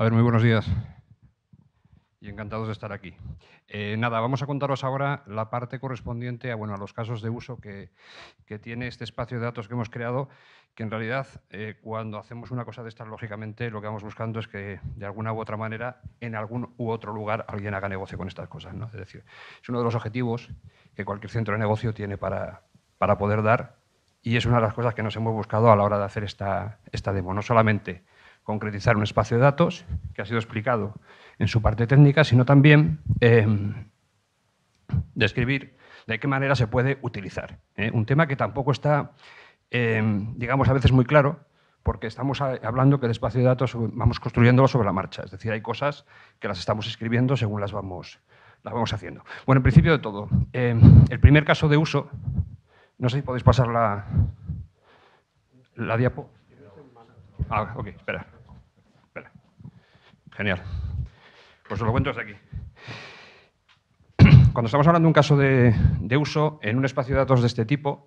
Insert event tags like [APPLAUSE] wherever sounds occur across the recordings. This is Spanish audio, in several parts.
A ver, muy buenos días y encantados de estar aquí. Eh, nada, vamos a contaros ahora la parte correspondiente a, bueno, a los casos de uso que, que tiene este espacio de datos que hemos creado, que en realidad eh, cuando hacemos una cosa de estas, lógicamente lo que vamos buscando es que de alguna u otra manera, en algún u otro lugar, alguien haga negocio con estas cosas. ¿no? Es decir, es uno de los objetivos que cualquier centro de negocio tiene para, para poder dar y es una de las cosas que nos hemos buscado a la hora de hacer esta, esta demo. No solamente concretizar un espacio de datos, que ha sido explicado en su parte técnica, sino también em, describir de qué manera se puede utilizar. ¿eh? Un tema que tampoco está, em, digamos, a veces muy claro, porque estamos hablando que el espacio de datos vamos construyéndolo sobre la marcha. Es decir, hay cosas que las estamos escribiendo según las vamos, las vamos haciendo. Bueno, en principio de todo, em, el primer caso de uso, no sé si podéis pasar la, la diapo. Ah, ok, espera. Genial. Pues os lo cuento desde aquí. [CLEARS THROAT] Cuando estamos hablando de un caso de, uso en un espacio de datos de este tipo,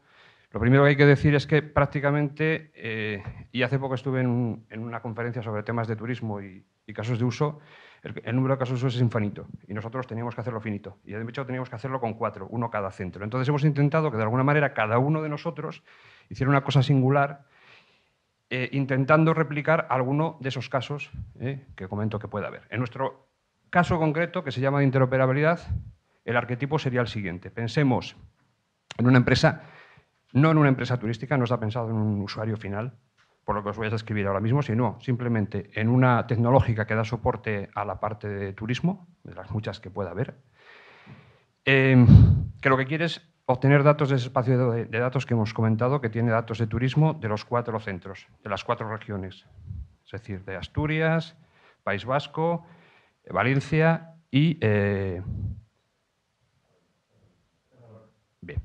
lo primero que hay que decir es que prácticamente, eh, y hace poco estuve en, una conferencia sobre temas de turismo y, casos de uso, el, el, número de casos de uso es infinito y nosotros teníamos que hacerlo finito. Y de hecho teníamos que hacerlo con cuatro, uno cada centro. Entonces hemos intentado que de alguna manera cada uno de nosotros hiciera una cosa singular eh, intentando replicar alguno de esos casos eh, que comento que pueda haber. En nuestro caso concreto, que se llama interoperabilidad, el arquetipo sería el siguiente. Pensemos en una empresa, no en una empresa turística, no ha pensado en un usuario final, por lo que os voy a escribir ahora mismo, sino simplemente en una tecnológica que da soporte a la parte de turismo, de las muchas que pueda haber, eh, que lo que quiere es obtener datos de ese espacio de, datos que hemos comentado, que tiene datos de turismo de los cuatro centros, de las cuatro regiones, es decir, de Asturias, País Vasco, eh, Valencia y... Eh, bien,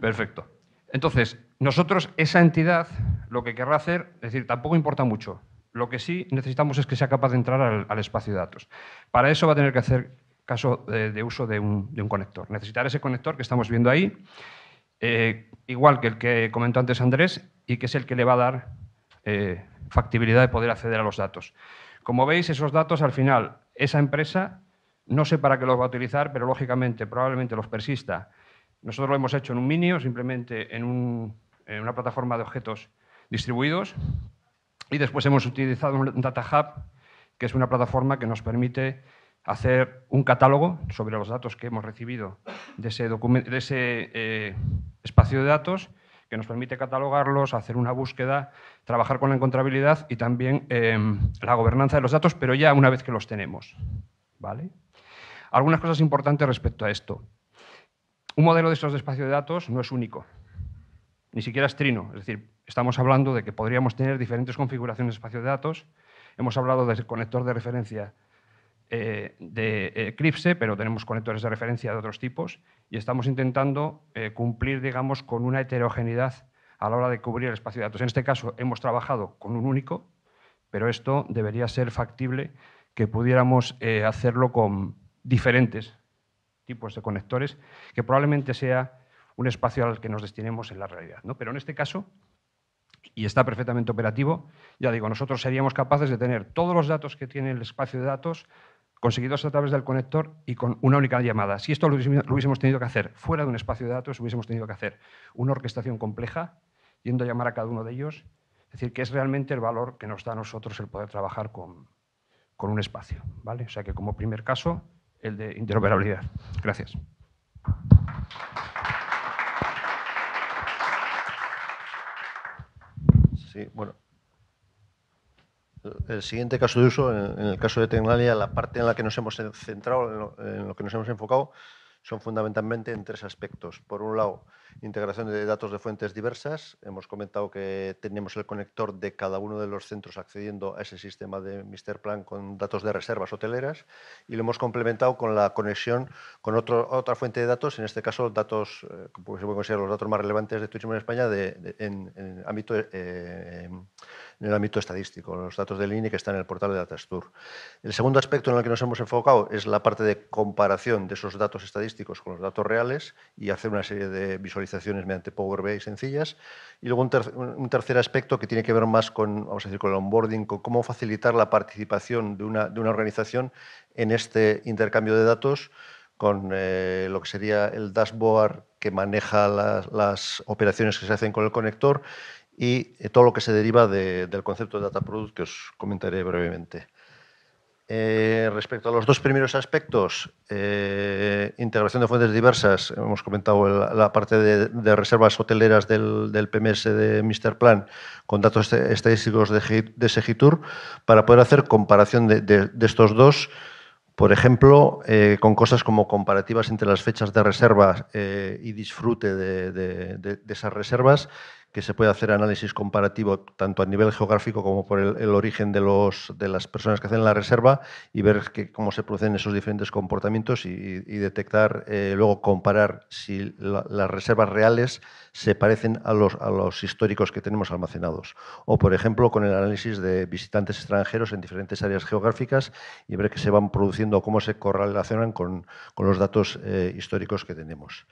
perfecto. Entonces, nosotros, esa entidad, lo que querrá hacer, es decir, tampoco importa mucho. Lo que sí necesitamos es que sea capaz de entrar al espacio de datos. Para eso va a tener que hacer caso de, uso de un, conector. Necesitar ese conector que estamos viendo ahí, eh, igual que el que comentó antes Andrés, y que es el que le va a dar eh, factibilidad de poder acceder a los datos. Como veis, esos datos al final, esa empresa no sé para qué los va a utilizar, pero lógicamente probablemente los persista. Nosotros lo hemos hecho en un minio, simplemente en, en una plataforma de objetos distribuidos. Y después hemos utilizado un Data Hub, que es una plataforma que nos permite hacer un catálogo sobre los datos que hemos recibido de ese, eh, espacio de datos que nos permite catalogarlos, hacer una búsqueda, trabajar con la encontrabilidad y también em, la gobernanza de los datos, pero ya una vez que los tenemos. ¿vale? Algunas cosas importantes respecto a esto. Un modelo de estos de espacio de datos no es único, ni siquiera es trino. Es decir, estamos hablando de que podríamos tener diferentes configuraciones de espacio de datos. Hemos hablado del conector de referencia eh, de Eclipse, eh, pero tenemos conectores de referencia de otros tipos y estamos intentando eh, cumplir, digamos, con una heterogeneidad a la hora de cubrir el espacio de datos. En este caso hemos trabajado con un único, pero esto debería ser factible que pudiéramos hacerlo con diferentes tipos de conectores, que probablemente sea un espacio al que nos destinemos en la realidad. Pero en este caso, y está perfectamente operativo, ya digo, nosotros seríamos capaces de tener todos los datos que tiene el espacio de datos conseguidos a través del conector y con una única llamada. Si esto lo hubiésemos tenido que hacer fuera de un espacio de datos, hubiésemos tenido que hacer una orquestación compleja, yendo a llamar a cada uno de ellos. Es decir, que es realmente el valor que nos da a nosotros el poder trabajar con, un espacio. ¿vale? O sea que como primer caso, el de interoperabilidad. Gracias. Sí, bueno, el siguiente caso de uso, en, el caso de Tecnalia, la parte en la que nos hemos centrado, en lo que nos hemos enfocado, son fundamentalmente en tres aspectos. Por un lado, integración de datos de fuentes diversas. Hemos comentado que tenemos el conector de cada uno de los centros accediendo a ese sistema de Mr. Plan con datos de reservas hoteleras y lo hemos complementado con la conexión con otro, otra fuente de datos, en este caso datos, eh, se pueden considerar los datos más relevantes de turismo en España de, en, ámbito, eh, en el ámbito estadístico, los datos de INE que están en el portal de Datastur. El segundo aspecto en el que nos hemos enfocado es la parte de comparación de esos datos estadísticos con los datos reales y hacer una serie de visualizaciones mediante Power BI sencillas. Y luego un, tercer aspecto que tiene que ver más con, vamos a decir, con el onboarding, con cómo facilitar la participación de una, de una organización en este intercambio de datos con eh, lo que sería el dashboard que maneja las, operaciones que se hacen con el conector y eh, todo lo que se deriva del concepto de data product que os comentaré brevemente. Eh, respecto a los dos primeros aspectos, eh, integración de fuentes diversas, hemos comentado la parte de, reservas hoteleras del, PMS de Mr. Plan con datos estadísticos de, Segitur para poder hacer comparación de, estos dos, por ejemplo, eh, con cosas como comparativas entre las fechas de reserva y disfrute de esas reservas que se puede hacer análisis comparativo tanto a nivel geográfico como por el, origen de, los, de las personas que hacen la reserva y ver cómo se producen esos diferentes comportamientos y, detectar, eh, luego comparar si las reservas reales se parecen a los, históricos que tenemos almacenados. O, por ejemplo, con el análisis de visitantes extranjeros en diferentes áreas geográficas y ver qué se van produciendo cómo se correlacionan con, los datos eh, históricos que tenemos.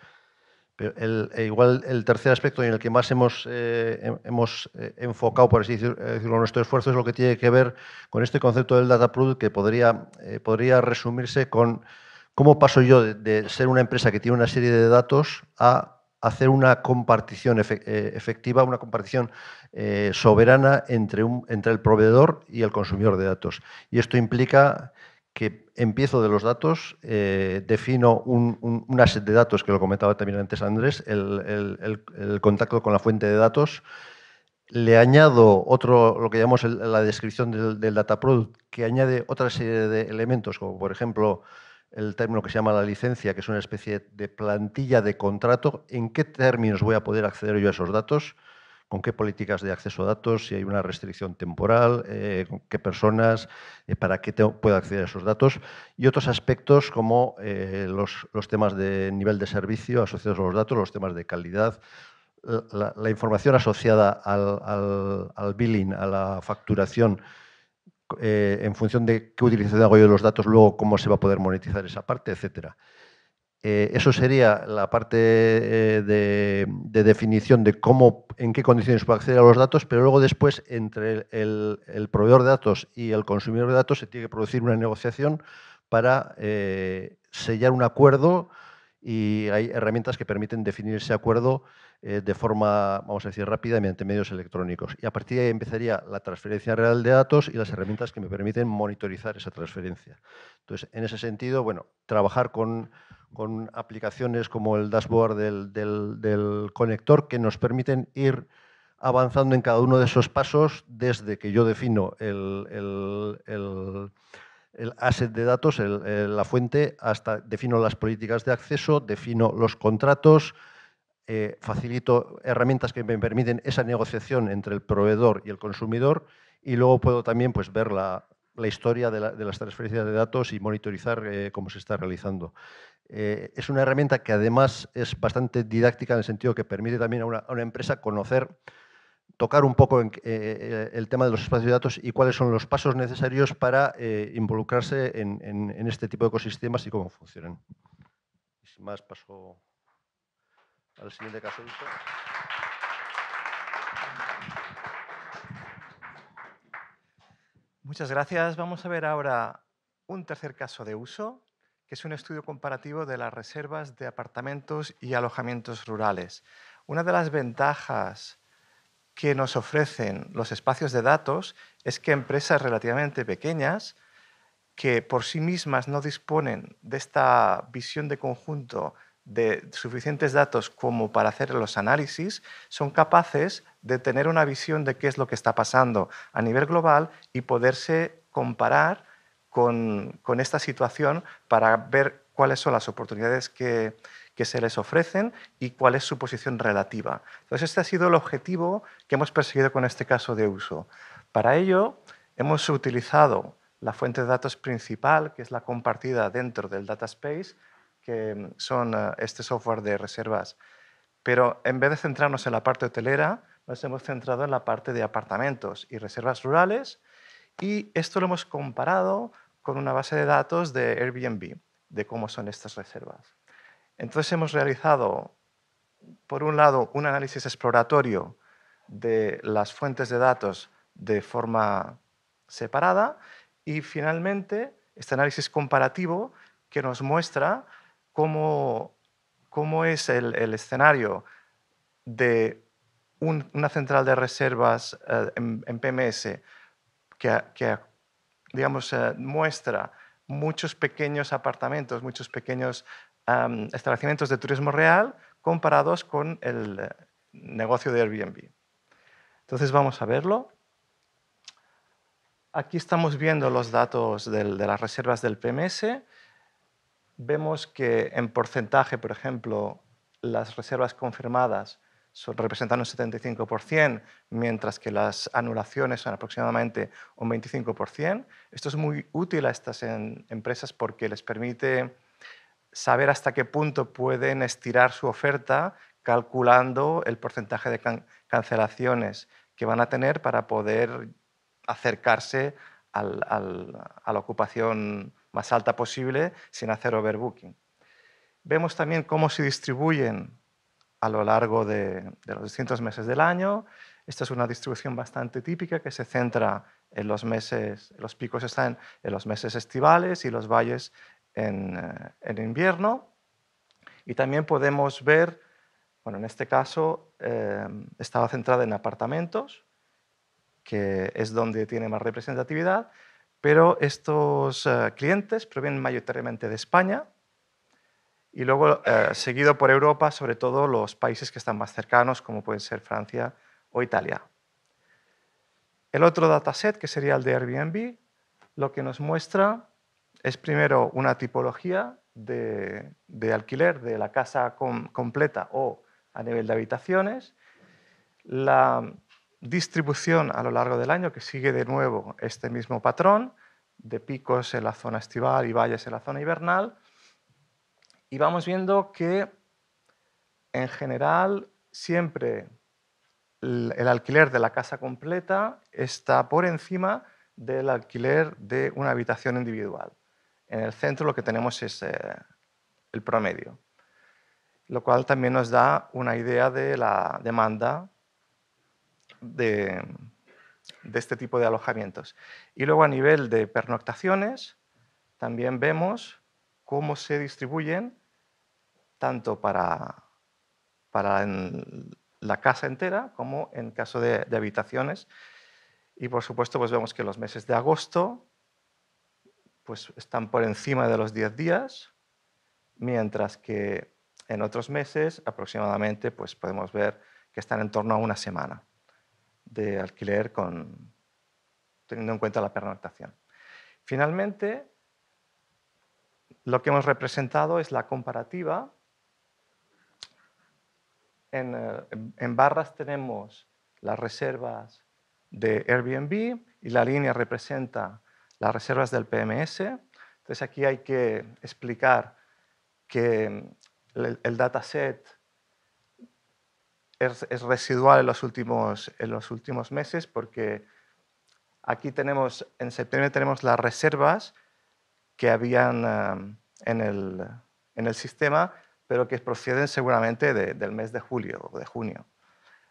Pero el, eh, igual el tercer aspecto en el que más hemos, eh, hemos eh, enfocado, por así decirlo, nuestro esfuerzo es lo que tiene que ver con este concepto del data product que podría, podría resumirse con cómo paso yo de, ser una empresa que tiene una serie de datos a hacer una compartición efectiva, una compartición soberana entre, un, entre el proveedor y el consumidor de datos. Y esto implica que empiezo de los datos, eh, defino un, un, de datos, que lo comentaba también antes Andrés, el, contacto con la fuente de datos, le añado otro, lo que llamamos la descripción del, del, data product, que añade otra serie de elementos, como por ejemplo el término que se llama la licencia, que es una especie de plantilla de contrato, en qué términos voy a poder acceder yo a esos datos, con qué políticas de acceso a datos, si hay una restricción temporal, eh, con qué personas, eh, para qué puedo acceder a esos datos, y otros aspectos como eh, los, temas de nivel de servicio asociados a los datos, los temas de calidad, la, información asociada al, al, billing, a la facturación, en función de qué utilización hago yo de los datos, luego cómo se va a poder monetizar esa parte, etcétera. Eh, eso sería la parte eh, de, definición de cómo, en qué condiciones puede acceder a los datos, pero luego después entre el, proveedor de datos y el consumidor de datos se tiene que producir una negociación para eh, sellar un acuerdo y hay herramientas que permiten definir ese acuerdo de forma, vamos a decir, rápida mediante medios electrónicos. Y a partir de ahí empezaría la transferencia real de datos y las herramientas que me permiten monitorizar esa transferencia. Entonces, en ese sentido, bueno, trabajar con con aplicaciones como el dashboard del, conector que nos permiten ir avanzando en cada uno de esos pasos desde que yo defino el, asset de datos, la fuente, hasta defino las políticas de acceso, defino los contratos, eh, facilito herramientas que me permiten esa negociación entre el proveedor y el consumidor y luego puedo también pues, ver la, historia de, las transferencias de datos y monitorizar eh, cómo se está realizando. Eh, es una herramienta que además es bastante didáctica en el sentido que permite también a una, empresa conocer, tocar un poco eh, eh, el tema de los espacios de datos y cuáles son los pasos necesarios para involucrarse en, este tipo de ecosistemas y cómo funcionan. sin más, paso al siguiente caso. Muchas gracias. Vamos a ver ahora un tercer caso de uso que es un estudio comparativo de las reservas de apartamentos y alojamientos rurales. Una de las ventajas que nos ofrecen los espacios de datos es que empresas relativamente pequeñas, que por sí mismas no disponen de esta visión de conjunto de suficientes datos como para hacer los análisis, son capaces de tener una visión de qué es lo que está pasando a nivel global y poderse comparar con, esta situación para ver cuáles son las oportunidades que, que se les ofrecen y cuál es su posición relativa. Entonces, este ha sido el objetivo que hemos perseguido con este caso de uso. Para ello, hemos utilizado la fuente de datos principal, que es la compartida dentro del dataspace, que son eh, este software de reservas. Pero en vez de centrarnos en la parte hotelera, nos hemos centrado en la parte de apartamentos y reservas rurales, y esto lo hemos comparado con una base de datos de Airbnb, de cómo son estas reservas. Entonces hemos realizado, por un lado, un análisis exploratorio de las fuentes de datos de forma separada y finalmente este análisis comparativo que nos muestra cómo, cómo es el, escenario de una central de reservas eh, en, PMS que, que, digamos, eh, muestra muchos pequeños apartamentos, muchos pequeños establecimientos de turismo real comparados con el eh, negocio de Airbnb. Entonces vamos a verlo. Aquí estamos viendo los datos de las reservas del PMS. Vemos que en porcentaje, por ejemplo, las reservas confirmadas representan un 75%, mientras que las anulaciones son aproximadamente un 25%. Esto es muy útil a estas em, empresas porque les permite saber hasta qué punto pueden estirar su oferta calculando el porcentaje de cancelaciones que van a tener para poder acercarse a la ocupación más alta posible sin hacer overbooking. Vemos también cómo se distribuyen a lo largo de, los distintos meses del año. Esta es una distribución bastante típica que se centra en los meses, los picos están en los meses estivales y los valles en, eh, invierno. Y también podemos ver, bueno, en este caso eh, estaba centrada en apartamentos, que es donde tiene más representatividad, pero estos eh, clientes provienen mayoritariamente de España, y luego eh, seguido por Europa, sobre todo los países que están más cercanos, como pueden ser Francia o Italia. El otro dataset, que sería el de Airbnb, lo que nos muestra es primero una tipología de, alquiler de la casa completa o a nivel de habitaciones, la distribución a lo largo del año, que sigue de nuevo este mismo patrón, de picos en la zona estival y valles en la zona hibernal. Y vamos viendo que en general siempre el alquiler de la casa completa está por encima del alquiler de una habitación individual. En el centro lo que tenemos es eh, el promedio, lo cual también nos da una idea de la demanda de este tipo de alojamientos. Y luego a nivel de pernoctaciones, también vemos cómo se distribuyen tanto para, para la casa entera como en caso de, habitaciones. Y por supuesto, pues vemos que los meses de agosto pues están por encima de los 10 días, mientras que en otros meses aproximadamente pues podemos ver que están en torno a una semana de alquiler con, teniendo en cuenta la pernoctación. Finalmente, lo que hemos representado es la comparativa. Eh, en, barras tenemos las reservas de Airbnb y la línea representa las reservas del PMS. Entonces aquí hay que explicar que mm, el, dataset es, residual en los, últimos, en los últimos meses porque aquí tenemos, en septiembre tenemos las reservas que habían en, el, sistema, pero que proceden seguramente del mes de julio o de junio.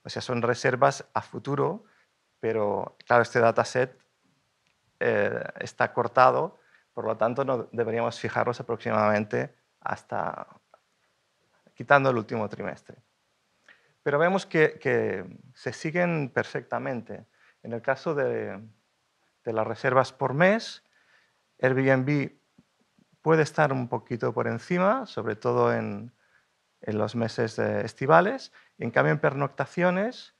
O sea, son reservas a futuro, pero claro, este dataset eh, está cortado, por lo tanto no deberíamos fijarnos aproximadamente hasta quitando el último trimestre. Pero vemos que, se siguen perfectamente. En el caso de las reservas por mes, Airbnb puede estar un poquito por encima, sobre todo en, los meses eh, estivales. En cambio, en pernoctaciones,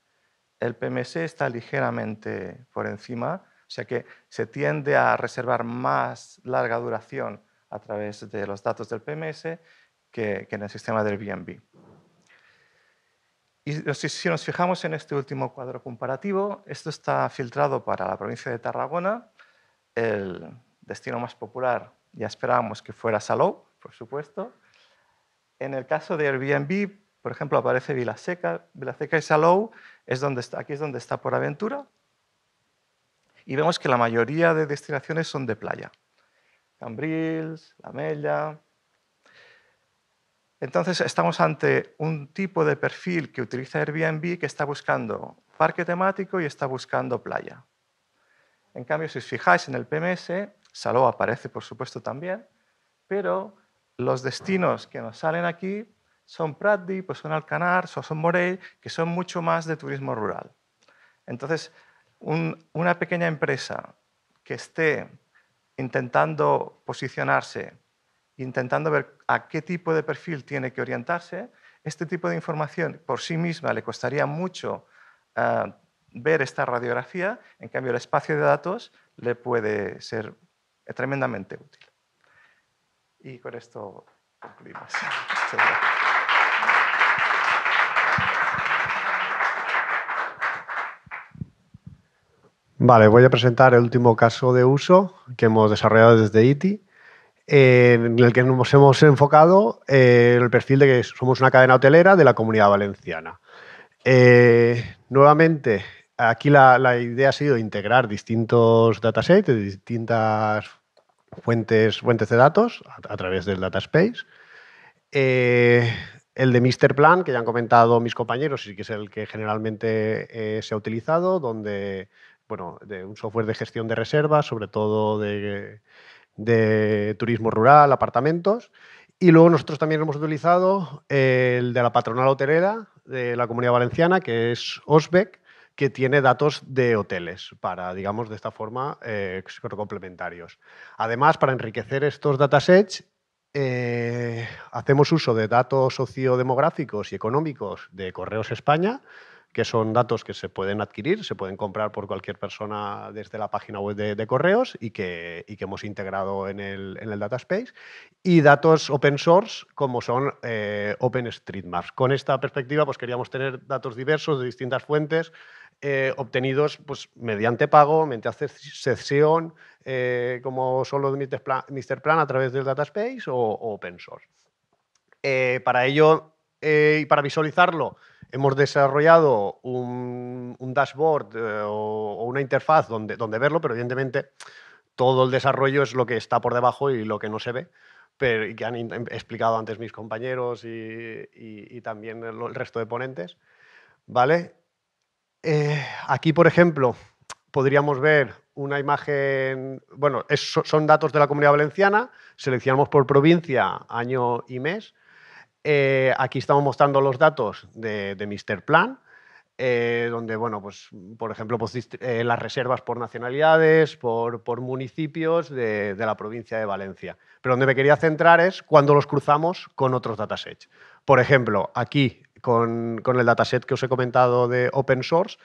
el PMS está ligeramente por encima, o sea que se tiende a reservar más larga duración a través de los datos del PMS que, en el sistema del Airbnb. Y si, si nos fijamos en este último cuadro comparativo, esto está filtrado para la provincia de Tarragona. El, destino más popular, ya esperábamos que fuera Salou, por supuesto. En el caso de Airbnb, por ejemplo, aparece Vilaseca. Vilaseca y Salou, es donde está, aquí es donde está por aventura. Y vemos que la mayoría de destinaciones son de playa. Cambrils, La Mella. Entonces estamos ante un tipo de perfil que utiliza Airbnb que está buscando parque temático y está buscando playa. En cambio, si os fijáis en el PMS, Saló aparece, por supuesto, también, pero los destinos que nos salen aquí son Pratdi, pues son Alcanar, son morey que son mucho más de turismo rural. Entonces, una pequeña empresa que esté intentando posicionarse, intentando ver a qué tipo de perfil tiene que orientarse, este tipo de información por sí misma le costaría mucho eh, ver esta radiografía, en cambio el espacio de datos le puede ser es tremendamente útil. Y con esto concluimos. Vale, voy a presentar el último caso de uso que hemos desarrollado desde ITI, en el que nos hemos enfocado en el perfil de que somos una cadena hotelera de la comunidad valenciana. Eh, nuevamente, Aquí la, idea ha sido integrar distintos datasets distintas fuentes, fuentes de datos a, través del dataspace. Eh, el de Mr. Plan, que ya han comentado mis compañeros y que es el que generalmente eh, se ha utilizado, donde, bueno, de un software de gestión de reservas, sobre todo de, de turismo rural, apartamentos. Y luego nosotros también hemos utilizado el de la patronal hotelera de la Comunidad Valenciana, que es OSBEC, que tiene datos de hoteles para, digamos, de esta forma, eh, complementarios. Además, para enriquecer estos datasets, eh, hacemos uso de datos sociodemográficos y económicos de Correos España, que son datos que se pueden adquirir, se pueden comprar por cualquier persona desde la página web de, correos y que, que, hemos integrado en el, en data space, y datos open source como son eh, OpenStreetMaps. Con esta perspectiva pues, queríamos tener datos diversos de distintas fuentes eh, obtenidos pues, mediante pago, mediante sesión, eh, como solo Mr. Plan a través del dataspace o, o open source. Eh, para ello eh, y para visualizarlo, hemos desarrollado un, dashboard o, una interfaz donde, donde verlo, pero evidentemente todo el desarrollo es lo que está por debajo y lo que no se ve pero, que han explicado antes mis compañeros y, también el, resto de ponentes. ¿Vale? Eh, aquí, por ejemplo, podríamos ver una imagen, bueno, son datos de la Comunidad Valenciana, seleccionamos por provincia, año y mes. Eh, aquí estamos mostrando los datos de, de Mr. Plan, eh, donde, bueno, pues, por ejemplo, pues, las reservas por nacionalidades, por, municipios de, de, la provincia de Valencia. Pero donde me quería centrar es cuando los cruzamos con otros datasets. Por ejemplo, aquí con, el dataset que os he comentado de open source.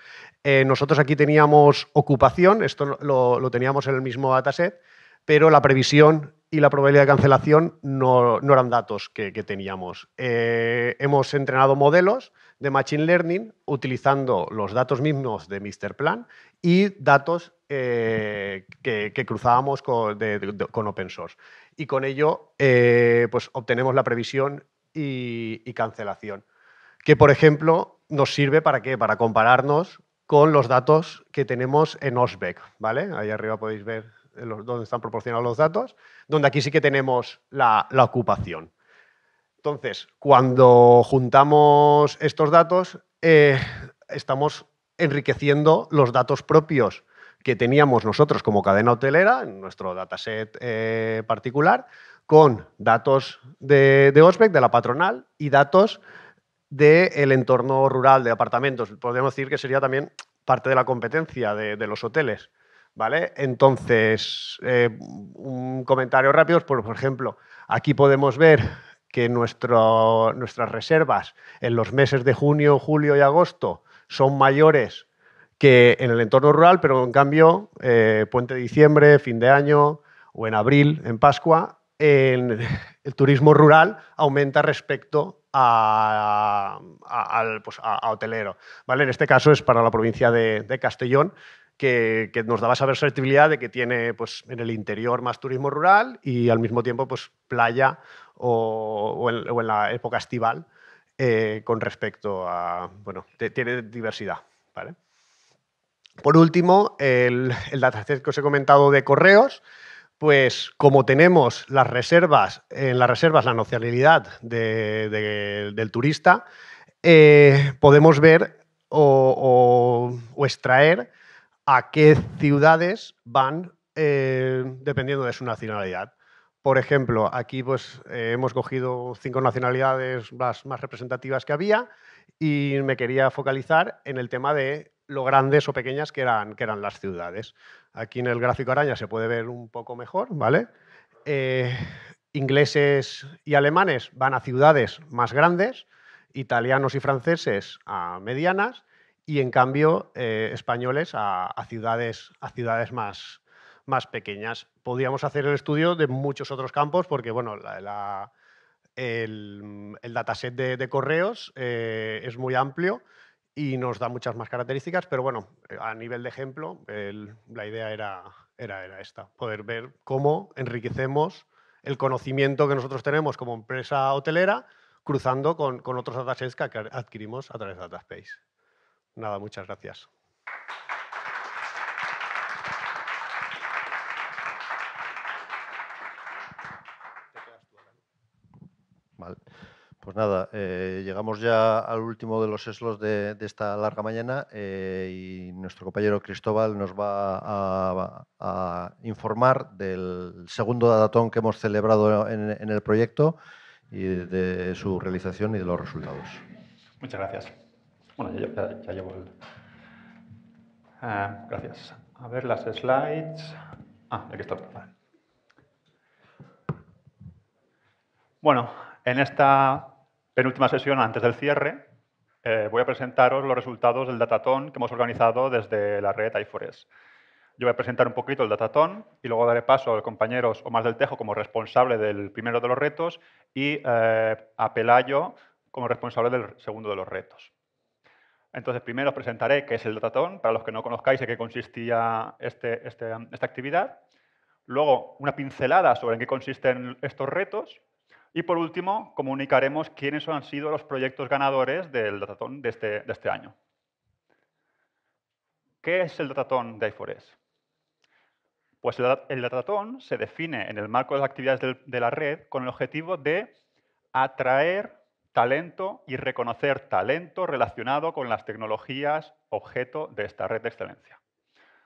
Eh, nosotros aquí teníamos ocupación, esto lo, teníamos en el mismo dataset, pero la previsión y la probabilidad de cancelación no, eran datos que, teníamos. Eh, hemos entrenado modelos de Machine Learning utilizando los datos mismos de Mr. Plan y datos eh, que, cruzábamos con, open source. Y con ello pues obtenemos la previsión y cancelación que por ejemplo nos sirve para qué? Para compararnos con los datos que tenemos en OSBEC, ¿vale? Ahí arriba podéis ver dónde están proporcionados los datos, donde aquí sí que tenemos la, ocupación. Entonces, cuando juntamos estos datos, eh, estamos enriqueciendo los datos propios que teníamos nosotros como cadena hotelera, en nuestro dataset eh, particular, con datos de, de OSBEC, de la patronal, y datos del entorno rural de apartamentos. Podríamos decir que sería también parte de la competencia de, los hoteles. ¿Vale? Entonces, eh, un comentario rápido, pues, por, ejemplo, aquí podemos ver que nuestras reservas en los meses de junio, julio y agosto son mayores que en el entorno rural, pero en cambio, eh, puente de diciembre, fin de año o en abril, en Pascua, el turismo rural aumenta respecto a, al, pues, hotelero. ¿vale? En este caso es para la provincia de, Castellón, que, nos daba esa versatilidad de que tiene pues, en el interior más turismo rural y al mismo tiempo pues, playa o, en, la época estival eh, con respecto a... Bueno, tiene diversidad. ¿vale? Por último, el, el dataset que os he comentado de correos pues como tenemos las reservas, en las reservas la nocialidad del turista, eh, podemos ver o, extraer a qué ciudades van eh, dependiendo de su nacionalidad. Por ejemplo, aquí pues, eh, hemos cogido cinco nacionalidades más representativas que había y me quería focalizar en el tema de lo grandes o pequeñas que eran, que eran las ciudades. Aquí en el gráfico araña se puede ver un poco mejor, ¿vale? Eh, ingleses y alemanes van a ciudades más grandes, italianos y franceses a medianas y en cambio eh, españoles a, ciudades, a ciudades más, pequeñas. Podríamos hacer el estudio de muchos otros campos porque bueno, el, dataset de, correos eh, es muy amplio y nos da muchas más características, pero bueno, eh, a nivel de ejemplo, la idea era, era, era esta, poder ver cómo enriquecemos el conocimiento que nosotros tenemos como empresa hotelera cruzando con, con otros datasets que adquirimos a través de Dataspace. Nada, muchas gracias. Pues nada, eh, llegamos ya al último de los eslos de, esta larga mañana eh, y nuestro compañero Cristóbal nos va a, informar del segundo datatón que hemos celebrado en, el proyecto y de, su realización y de los resultados. Muchas gracias. Bueno, ya, llevo el... Ah, gracias. A ver las slides. Ah, aquí está. Bueno, en esta en última sesión antes del cierre, eh, voy a presentaros los resultados del datatón que hemos organizado desde la red i Yo voy a presentar un poquito el datatón y luego daré paso a los compañeros Omar del Tejo como responsable del primero de los retos y eh, a Pelayo como responsable del segundo de los retos. Entonces, primero os presentaré qué es el datatón, para los que no conozcáis en qué consistía este, este, esta actividad. Luego, una pincelada sobre en qué consisten estos retos, y por último, comunicaremos quiénes han sido los proyectos ganadores del datatón este, de este, año. ¿Qué es el datatón de i4S? Pues el, datatón se define en el marco de las actividades de la red con el objetivo de atraer talento y reconocer talento relacionado con las tecnologías objeto de esta red de excelencia.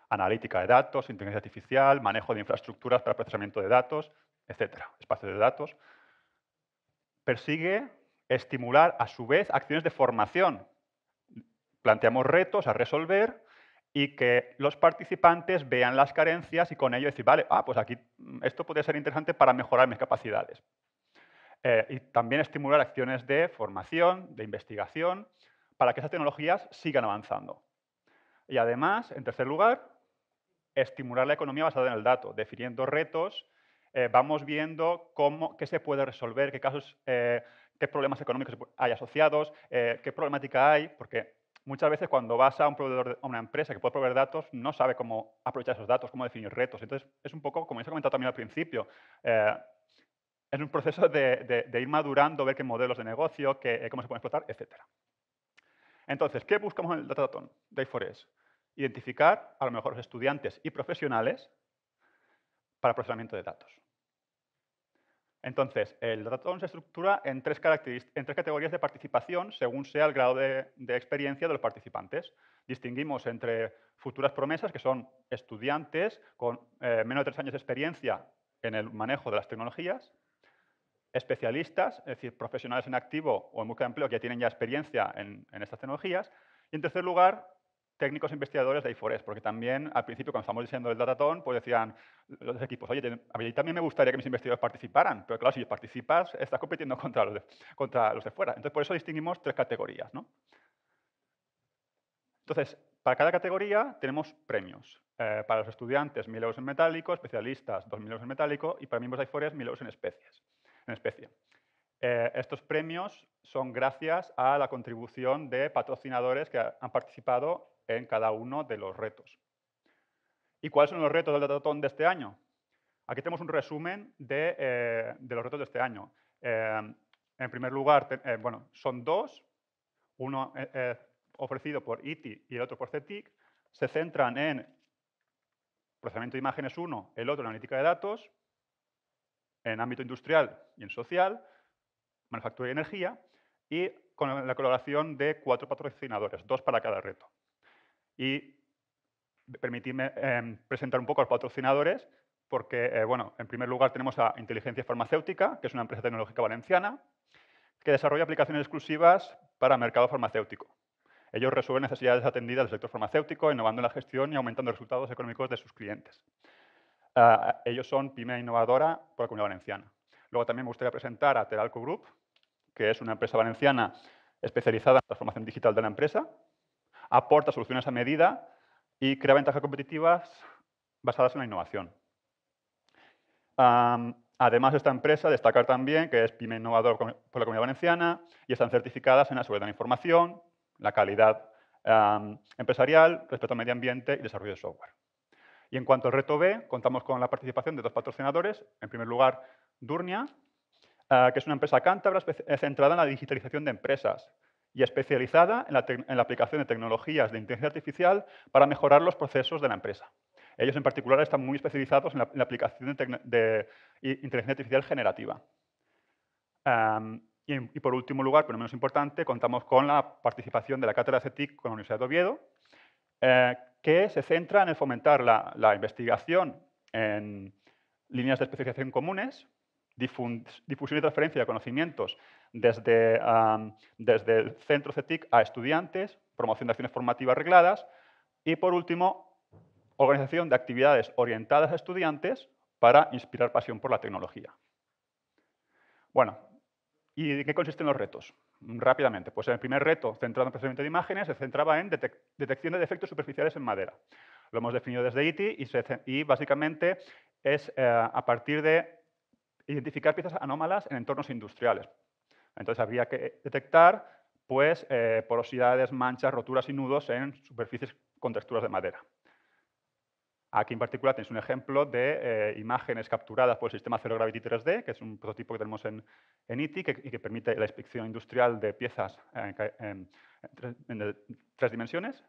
Analítica de datos, inteligencia artificial, manejo de infraestructuras para procesamiento de datos, etcétera, espacios de datos, persigue estimular a su vez acciones de formación. Planteamos retos a resolver y que los participantes vean las carencias y con ello decir, vale, ah, pues aquí mm, esto podría ser interesante para mejorar mis capacidades. Eh, y también estimular acciones de formación, de investigación, para que esas tecnologías sigan avanzando. Y además, en tercer lugar, estimular la economía basada en el dato, definiendo retos eh, vamos viendo cómo, qué se puede resolver, qué casos, eh, qué problemas económicos hay asociados, eh, qué problemática hay, porque muchas veces cuando vas a un proveedor, a una empresa que puede proveer datos, no sabe cómo aprovechar esos datos, cómo definir retos. Entonces, es un poco, como ya se ha comentado también al principio, es un proceso de, de, ir madurando, ver qué modelos de negocio, qué, cómo se pueden explotar, etc. Entonces, ¿qué buscamos en el Dataton Day 4 Identificar a lo mejor los estudiantes y profesionales para procesamiento de datos. Entonces, el ratón se estructura en tres, categorías de participación según sea el grado de, experiencia de los participantes. Distinguimos entre futuras promesas, que son estudiantes con eh, menos de tres años de experiencia en el manejo de las tecnologías, especialistas, es decir, profesionales en activo o en busca de empleo que tienen ya experiencia en estas tecnologías, y en tercer lugar, técnicos investigadores de iForest, porque también al principio cuando estábamos diseñando el datatón, pues decían los equipos, oye, a mí también me gustaría que mis investigadores participaran, pero claro, si participas, estás compitiendo contra los de, fuera. Entonces, por eso distinguimos tres categorías. Entonces, para cada categoría tenemos premios. Eh, para los estudiantes, 1.000 euros en metálico, especialistas, 2.000 euros en metálico y para miembros de iForest 1.000 euros en, especies, en especie. Eh, estos premios son gracias a la contribución de patrocinadores que han participado en cada uno de los retos. ¿Y cuáles son los retos del datatón de este año? Aquí tenemos un resumen de, eh, los retos de este año. Em, en primer lugar, eh, bueno, son dos, uno eh, ofrecido por ITI y el otro por CETIC. Se centran en procesamiento de imágenes uno, el otro en analítica de datos, en ámbito industrial y en social, manufactura y energía, y con la colaboración de cuatro patrocinadores, dos para cada reto. Y permitirme em, presentar un poco a los patrocinadores, porque, eh, bueno, en primer lugar tenemos a Inteligencia Farmacéutica, que es una empresa tecnológica valenciana, que desarrolla aplicaciones exclusivas para mercado farmacéutico. Ellos resuelven necesidades atendidas del sector farmacéutico, innovando en la gestión y aumentando los resultados económicos de sus clientes. Ah, ellos son pyme innovadora por la comunidad valenciana. Luego también me gustaría presentar a Teralco Group, que es una empresa valenciana especializada en la transformación digital de la empresa, aporta soluciones a medida y crea ventajas competitivas basadas en la innovación. Además además, esta empresa, destacar también que es PyME Innovador por la Comunidad Valenciana y están certificadas en la seguridad de la información, la calidad empresarial, respeto al medio ambiente y desarrollo de software. Y en cuanto al reto B, contamos con la participación de dos patrocinadores. En primer lugar, Durnia, ah, que es una empresa cántabra eh, centrada en la digitalización de empresas, y especializada en la, aplicación de tecnologías de inteligencia artificial para mejorar los procesos de la empresa. Ellos en particular están muy especializados en la, aplicación de, inteligencia artificial generativa. y, por último lugar, pero no menos importante, contamos con la participación de la Cátedra CETIC con la Universidad de Oviedo, eh, que se centra en fomentar la, la investigación en líneas de especialización comunes difusión y transferencia de conocimientos desde, desde el centro CETIC a estudiantes, promoción de acciones formativas arregladas y, por último, organización de actividades orientadas a estudiantes para inspirar pasión por la tecnología. Bueno, ¿y de qué consisten los retos? Rápidamente, pues el primer reto, centrado en procesamiento de imágenes, se centraba en detección de defectos superficiales en madera. Lo hemos definido desde ITI y, y básicamente es eh, a partir de identificar piezas anómalas en entornos industriales. Entonces habría que detectar pues, eh, porosidades, manchas, roturas y nudos en superficies con texturas de madera. Aquí en particular tenéis un ejemplo de eh, imágenes capturadas por el sistema Zero Gravity 3D, que es un prototipo que tenemos en, ITI y que permite la inspección industrial de piezas eh, en tres dimensiones,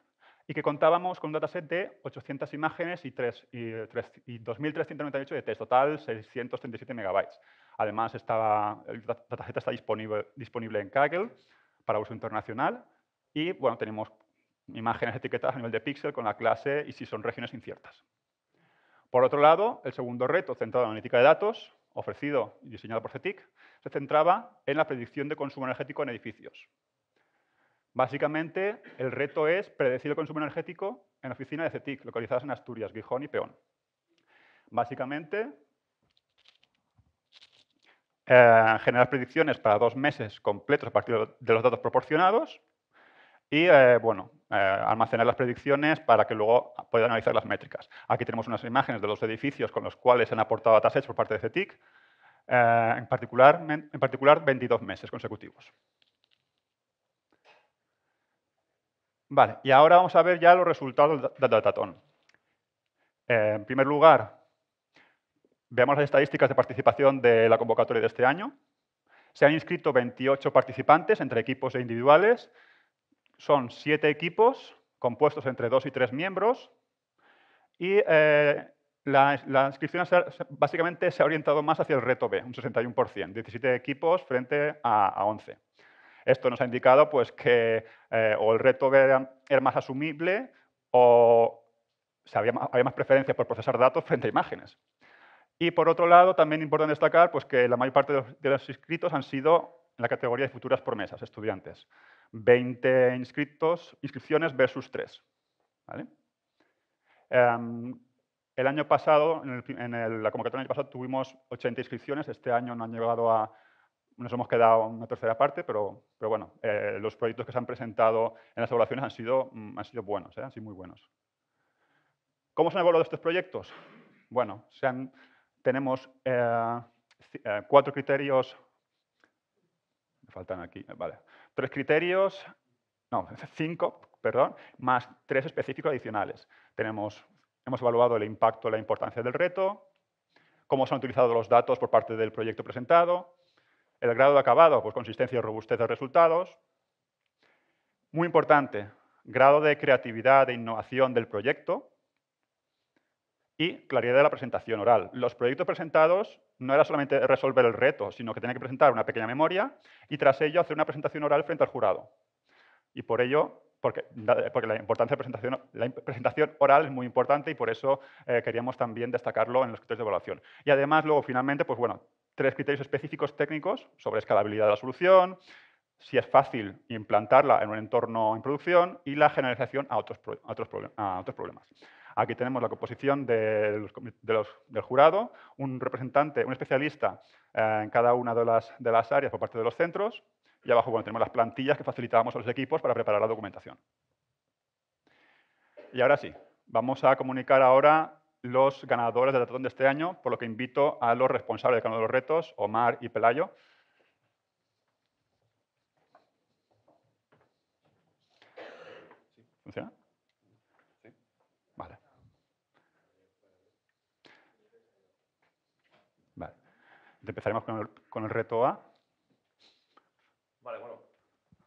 y que contábamos con un dataset de 800 imágenes y, y, 2.398 de test, total 637 megabytes. Además, estaba, el dataset está disponible, disponible en Kaggle para uso internacional y bueno, tenemos imágenes etiquetadas a nivel de píxel con la clase y si son regiones inciertas. Por otro lado, el segundo reto, centrado en la analítica de datos, ofrecido y diseñado por CETIC, se centraba en la predicción de consumo energético en edificios. Básicamente, el reto es predecir el consumo energético en oficina de CETIC, e localizadas en Asturias, Gijón y Peón. Básicamente, eh, generar predicciones para dos meses completos a partir de los datos proporcionados y, eh, bueno, eh, almacenar las predicciones para que luego pueda analizar las métricas. Aquí tenemos unas imágenes de los edificios con los cuales se han aportado datasets por parte de CETIC, en, en particular 22 meses consecutivos. Vale, y ahora vamos a ver ya los resultados del dataton. Eh, en primer lugar, veamos las estadísticas de participación de la convocatoria de este año. Se han inscrito 28 participantes entre equipos e individuales. Son siete equipos compuestos entre dos y tres miembros. Y eh, la, inscripción básicamente se ha orientado más hacia el reto B, un 61%, 17 equipos frente a, a 11. Esto nos ha indicado pues, que eh, o el reto era, más asumible o, había, más, preferencia por procesar datos frente a imágenes. Y por otro lado, también importante destacar pues, que la mayor parte de los, inscritos han sido en la categoría de futuras promesas, estudiantes. 20 inscritos, inscripciones versus 3. Em, el año pasado, en, la convocatoria del año pasado, tuvimos 80 inscripciones, este año no han llegado a, nos hemos quedado una tercera parte, pero, pero bueno, eh, los proyectos que se han presentado en las evaluaciones han sido, mm, han sido buenos, ¿eh? han sido muy buenos. ¿Cómo se han evaluado estos proyectos? Bueno, tenemos eh, cuatro criterios, me faltan aquí, vale, tres criterios, no, cinco, perdón, más tres específicos adicionales. Tenemos, hemos evaluado el impacto, la importancia del reto, cómo se han utilizado los datos por parte del proyecto presentado, el grado de acabado, pues consistencia y robustez de resultados. Muy importante, grado de creatividad e innovación del proyecto y claridad de la presentación oral. Los proyectos presentados no era solamente resolver el reto, sino que tenía que presentar una pequeña memoria y tras ello hacer una presentación oral frente al jurado. Y por ello, porque, la importancia de presentación, la presentación oral es muy importante y por eso eh, queríamos también destacarlo en los criterios de evaluación. Y además, luego, finalmente, pues bueno, tres criterios específicos técnicos sobre escalabilidad de la solución, si es fácil implantarla en un entorno en producción y la generalización a otros, otros, problemas. Aquí tenemos la composición del jurado, un representante, un especialista eh, en cada una de las, áreas por parte de los centros y abajo tenemos las plantillas que facilitábamos a los equipos para preparar la documentación. Y ahora sí, vamos a comunicar ahora los ganadores del ratón de este año, por lo que invito a los responsables de cada uno de los retos, Omar y Pelayo, ¿Funciona? Sí. Vale. Vale. Empezaremos con el, reto A. Vale, bueno.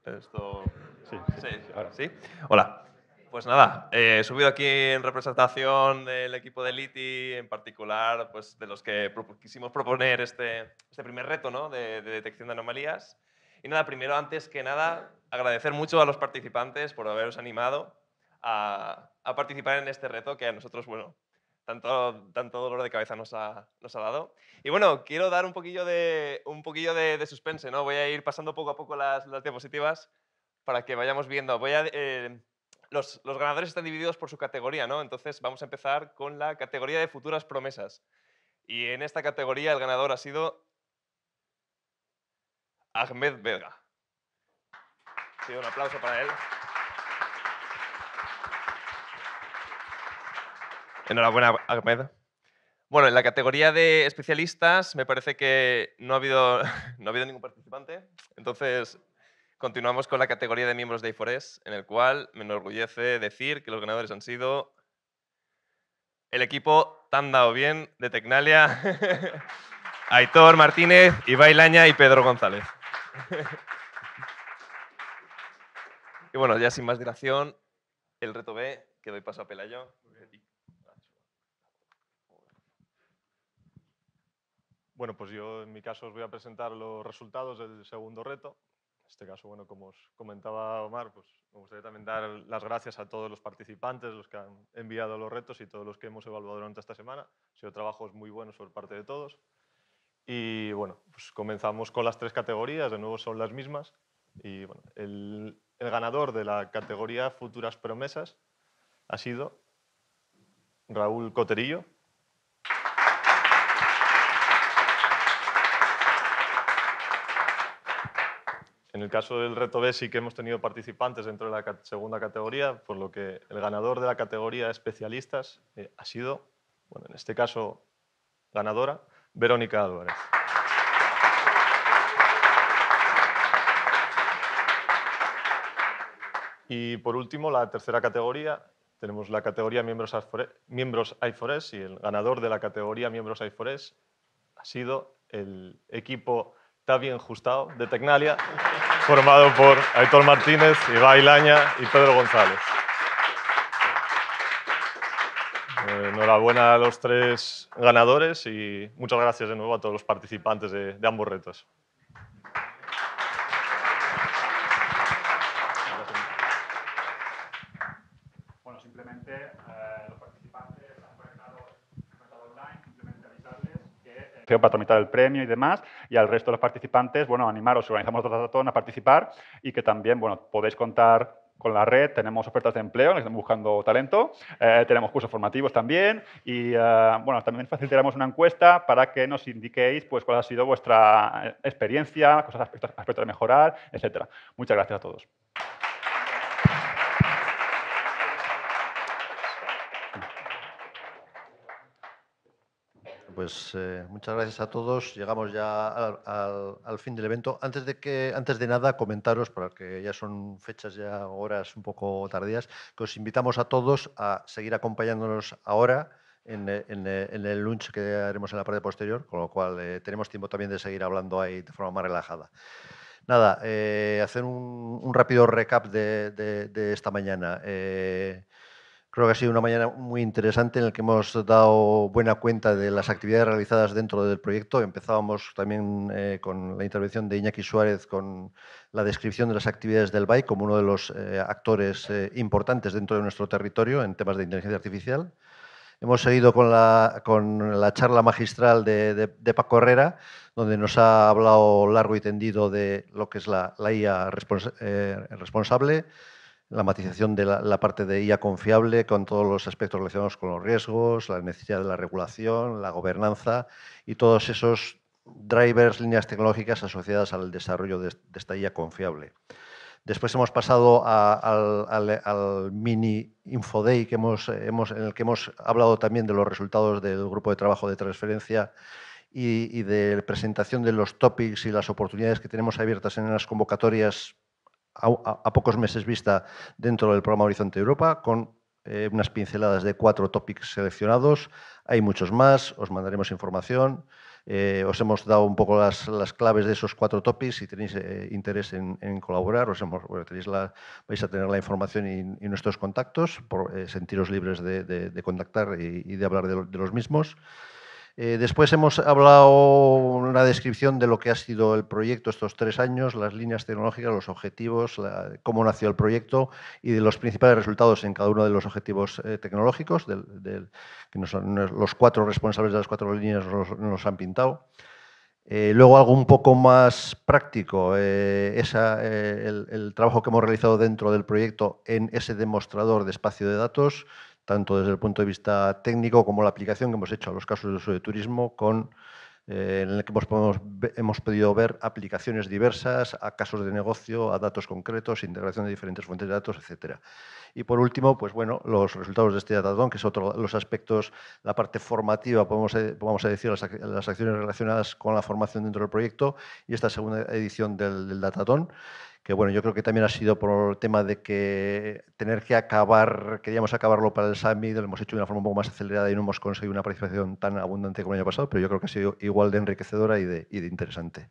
Esto. sí. Ahora. sí. Hola. Pues nada, eh, he subido aquí en representación del equipo de Liti, en particular pues, de los que quisimos proponer este, este primer reto de, detección de anomalías. Y nada, primero, antes que nada, agradecer mucho a los participantes por haberos animado a, participar en este reto que a nosotros, bueno, tanto, tanto dolor de cabeza nos ha, nos ha dado. Y bueno, quiero dar un poquillo de, un poquillo de, suspense, ¿no? Voy a ir pasando poco a poco las, las diapositivas para que vayamos viendo. Voy a... Eh, los, ganadores están divididos por su categoría, ¿no? Entonces vamos a empezar con la categoría de futuras promesas. Y en esta categoría el ganador ha sido Ahmed Vega. Sí, un aplauso para él. Enhorabuena, Ahmed. Bueno, en la categoría de especialistas me parece que no ha habido [LAUGHS] ningún participante. Entonces, Continuamos con la categoría de miembros de i e en el cual me enorgullece decir que los ganadores han sido el equipo Tan dado Bien de Tecnalia, [LAUGHS] Aitor Martínez, Ibai Laña y Pedro González. [LAUGHS] y bueno, ya sin más dilación, el reto B, que doy paso a Pelayo. Bueno, pues yo en mi caso os voy a presentar los resultados del segundo reto, este caso, bueno, como os comentaba Omar, pues me gustaría también dar las gracias a todos los participantes, los que han enviado los retos y todos los que hemos evaluado durante esta semana. Ha sido trabajos muy bueno por parte de todos. Y bueno, pues comenzamos con las tres categorías, de nuevo son las mismas. Y bueno, el ganador de la categoría Futuras Promesas ha sido Raúl Coterillo, En el caso del reto B sí que hemos tenido participantes dentro de la segunda categoría, por lo que el ganador de la categoría especialistas eh, ha sido, bueno, en este caso ganadora, Verónica Álvarez. Y por último, la tercera categoría, tenemos la categoría miembros, miembros i y el ganador de la categoría miembros i ha sido el equipo Está bien ajustado, de Tecnalia, formado por Aitor Martínez, Ibai Laña y Pedro González. Eh, enhorabuena a los tres ganadores y muchas gracias de nuevo a todos los participantes de ambos retos. para tramitar el premio y demás. Y al resto de los participantes, bueno, animaros, organizamos otra ratón a participar y que también, bueno, podéis contar con la red tenemos ofertas de empleo, estamos buscando talento, eh, tenemos cursos formativos también y eh, bueno, también facilitaremos una encuesta para que nos indiquéis pues, cuál ha sido vuestra eh, experiencia, cosas aspectos, aspectos de mejorar, etcétera. Muchas gracias a todos. pues eh, muchas gracias a todos. Llegamos ya al, fin del evento. Antes de, que, antes de nada, comentaros, porque ya son fechas, ya horas un poco tardías, que os invitamos a todos a seguir acompañándonos ahora. En, eh, eh, el lunch que haremos en la parte posterior, con lo cual tenemos tiempo también de seguir hablando ahí de forma más relajada. Nada, hacer un, rápido recap de, esta mañana. Creo que ha sido una mañana muy interesante en la que hemos dado buena cuenta de las actividades realizadas dentro del proyecto. Empezábamos también eh, con la intervención de Iñaki Suárez con la descripción de las actividades del BAI como uno de los eh, actores eh, importantes dentro de nuestro territorio en temas de inteligencia artificial. Hemos seguido con la, charla magistral de, de, Paco Herrera, donde nos ha hablado largo y tendido de lo que es la, IA responsable la matización de la, parte de IA confiable con todos los aspectos relacionados con los riesgos, la necesidad de la regulación, la gobernanza y todos esos drivers, líneas tecnológicas asociadas al desarrollo de, esta IA confiable. Después hemos pasado al, mini infoday que hemos, hemos, en el que hemos hablado también de los resultados del grupo de trabajo de transferencia y, y de presentación de los topics y las oportunidades que tenemos abiertas en las convocatorias a, pocos meses vista dentro del programa Horizonte Europa, con eh, unas pinceladas de cuatro topics seleccionados. Hay muchos más, os mandaremos información. Eh, os hemos dado un poco las, claves de esos cuatro topics. Si tenéis eh, interés en, colaborar, os tenéis vais a tener la información y, nuestros contactos. Por, sentiros libres de, contactar y, de hablar de los mismos. Eh, después hemos hablado una descripción de lo que ha sido el proyecto estos tres años, las líneas tecnológicas, los objetivos, cómo nació el proyecto y de los principales resultados en cada uno de los objetivos eh, tecnológicos, que los cuatro responsables de las cuatro líneas nos, han pintado. Eh, luego algo un poco más práctico, el trabajo que hemos realizado dentro del proyecto en ese demostrador de espacio de datos, tanto desde el punto de vista técnico como la aplicación que hemos hecho a los casos de uso de turismo, con, eh, en el que hemos, podido ver aplicaciones diversas a casos de negocio, a datos concretos, integración de diferentes fuentes de datos, etc. Y por último, pues bueno, los resultados de este datadón, que es otro los aspectos, la parte formativa, podemos, eh, vamos a decir, las, acciones relacionadas con la formación dentro del proyecto, y esta segunda edición del, del bueno, yo creo que también ha sido por el tema de que tener que acabar, queríamos acabarlo para el Summit, lo hemos hecho de una forma un poco más acelerada y no hemos conseguido una participación tan abundante como el año pasado, pero yo creo que ha sido igual de enriquecedora y de, interesante.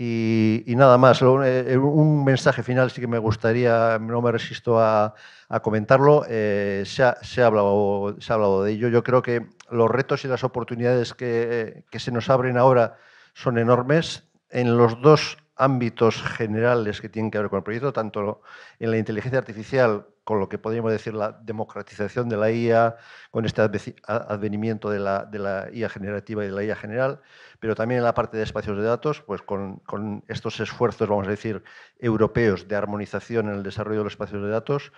Y, nada más, eh, eh, un mensaje final sí que me gustaría, no me resisto a, comentarlo, eh, se, ha, hablado, se, ha, hablado, de ello. Yo creo que los retos y las oportunidades que, que se nos abren ahora son enormes. En los dos ámbitos generales que tienen que ver con el proyecto, tanto en la inteligencia artificial, con lo que podríamos decir la democratización de la IA, con este advenimiento de la, IA generativa y de la IA general, pero también en la parte de espacios de datos, pues con, con estos esfuerzos, vamos a decir, europeos de armonización en el desarrollo de los espacios de datos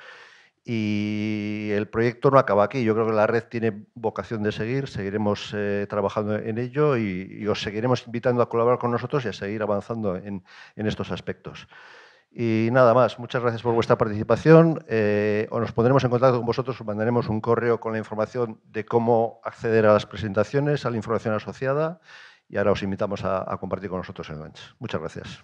y el proyecto no acaba aquí. Yo creo que la red tiene vocación de seguir, seguiremos eh, trabajando en ello y, os seguiremos invitando a colaborar con nosotros y a seguir avanzando en, estos aspectos. Y nada más, muchas gracias por vuestra participación. Eh, nos pondremos en contacto con vosotros, os mandaremos un correo con la información de cómo acceder a las presentaciones, a la información asociada y ahora os invitamos a, a compartir con nosotros en Lunch. Muchas gracias.